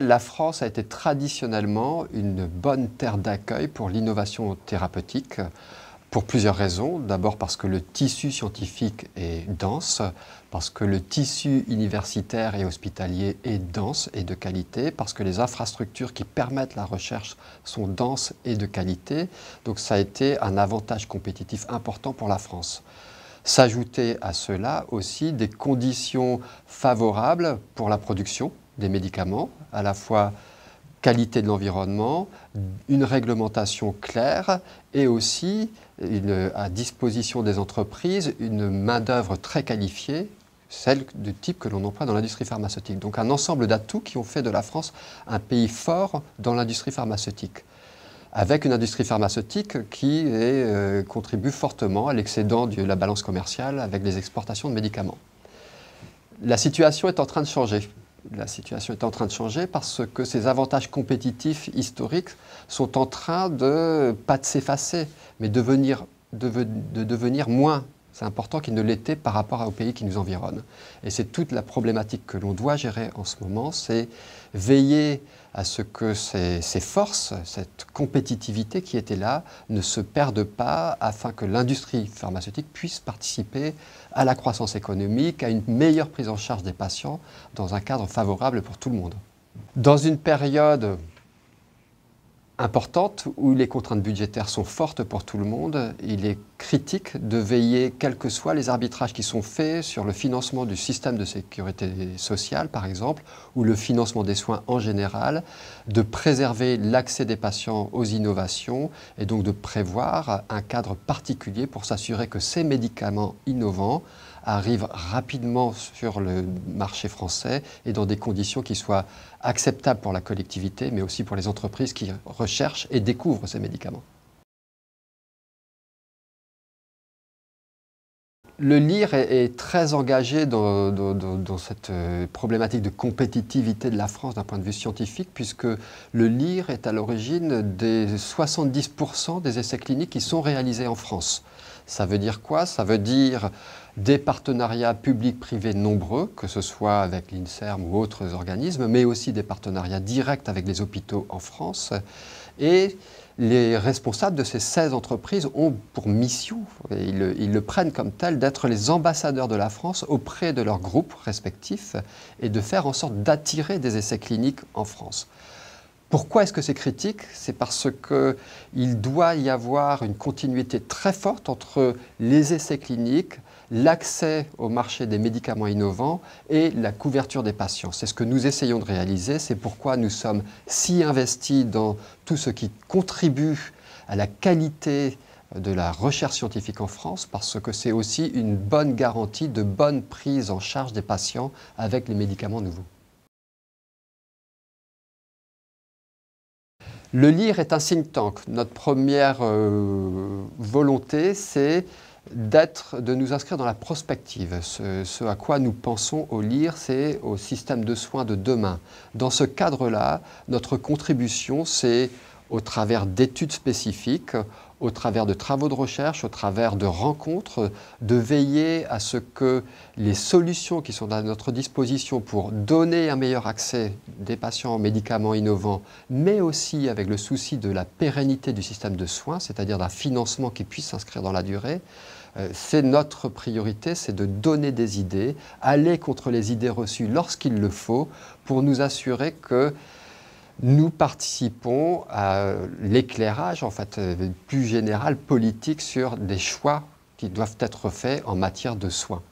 La France a été traditionnellement une bonne terre d'accueil pour l'innovation thérapeutique pour plusieurs raisons. D'abord parce que le tissu scientifique est dense, parce que le tissu universitaire et hospitalier est dense et de qualité, parce que les infrastructures qui permettent la recherche sont denses et de qualité. Donc ça a été un avantage compétitif important pour la France. S'ajouter à cela aussi des conditions favorables pour la production, des médicaments, à la fois qualité de l'environnement, une réglementation claire et aussi à disposition des entreprises une main-d'œuvre très qualifiée, celle du type que l'on emploie dans l'industrie pharmaceutique. Donc un ensemble d'atouts qui ont fait de la France un pays fort dans l'industrie pharmaceutique avec une industrie pharmaceutique qui euh, contribue fortement à l'excédent de la balance commerciale avec les exportations de médicaments. La situation est en train de changer la situation est en train de changer parce que ces avantages compétitifs historiques sont en train de, pas de s'effacer, mais devenir, de, de devenir moins c'est important qu'il ne l'était par rapport aux pays qui nous environnent. Et c'est toute la problématique que l'on doit gérer en ce moment, c'est veiller à ce que ces, ces, forces, cette compétitivité qui était là, ne se perdent pas afin que l'industrie pharmaceutique puisse participer à la croissance économique, à une meilleure prise en charge des patients dans un cadre favorable pour tout le monde. Dans une période importante où les contraintes budgétaires sont fortes pour tout le monde, il est critique de veiller, quels que soient les arbitrages qui sont faits, sur le financement du système de sécurité sociale, par exemple, ou le financement des soins en général, de préserver l'accès des patients aux innovations et donc de prévoir un cadre particulier pour s'assurer que ces médicaments innovants arrivent rapidement sur le marché français et dans des conditions qui soient acceptables pour la collectivité, mais aussi pour les entreprises qui recherchent et découvrent ces médicaments. le LIR est, très engagé dans, dans, cette euh, problématique de compétitivité de la France d'un point de vue scientifique, puisque le LIR est à l'origine des 70% des essais cliniques qui sont réalisés en France. Ça veut dire quoi Ça veut dire des partenariats publics-privés nombreux, que ce soit avec l'INSERM ou autres organismes, mais aussi des partenariats directs avec les hôpitaux en France. Et les responsables de ces 16 entreprises ont pour mission, et ils, le, ils le prennent comme tel, d'être les ambassadeurs de la France auprès de leurs groupes respectifs et de faire en sorte d'attirer des essais cliniques en France. Pourquoi est-ce que c'est critique C'est parce qu'il doit y avoir une continuité très forte entre les essais cliniques, l'accès au marché des médicaments innovants et la couverture des patients. C'est ce que nous essayons de réaliser, c'est pourquoi nous sommes si investis dans tout ce qui contribue à la qualité de la recherche scientifique en France parce que c'est aussi une bonne garantie de bonne prise en charge des patients avec les médicaments nouveaux. Le LIRE est un think tank. Notre première euh, volonté, c'est d'être, de nous inscrire dans la prospective. Ce, ce à quoi nous pensons au LIRE, c'est au système de soins de demain. Dans ce cadre-là, notre contribution, c'est au travers d'études spécifiques, au travers de travaux de recherche, au travers de rencontres, de veiller à ce que les solutions qui sont à notre disposition pour donner un meilleur accès des patients aux médicaments innovants, mais aussi avec le souci de la pérennité du système de soins, c'est-à-dire d'un financement qui puisse s'inscrire dans la durée, euh, c'est notre priorité, c'est de donner des idées, aller contre les idées reçues lorsqu'il le faut, pour nous assurer que nous participons à l'éclairage, en fait, euh, plus général, politique sur des choix qui doivent être faits en matière de soins.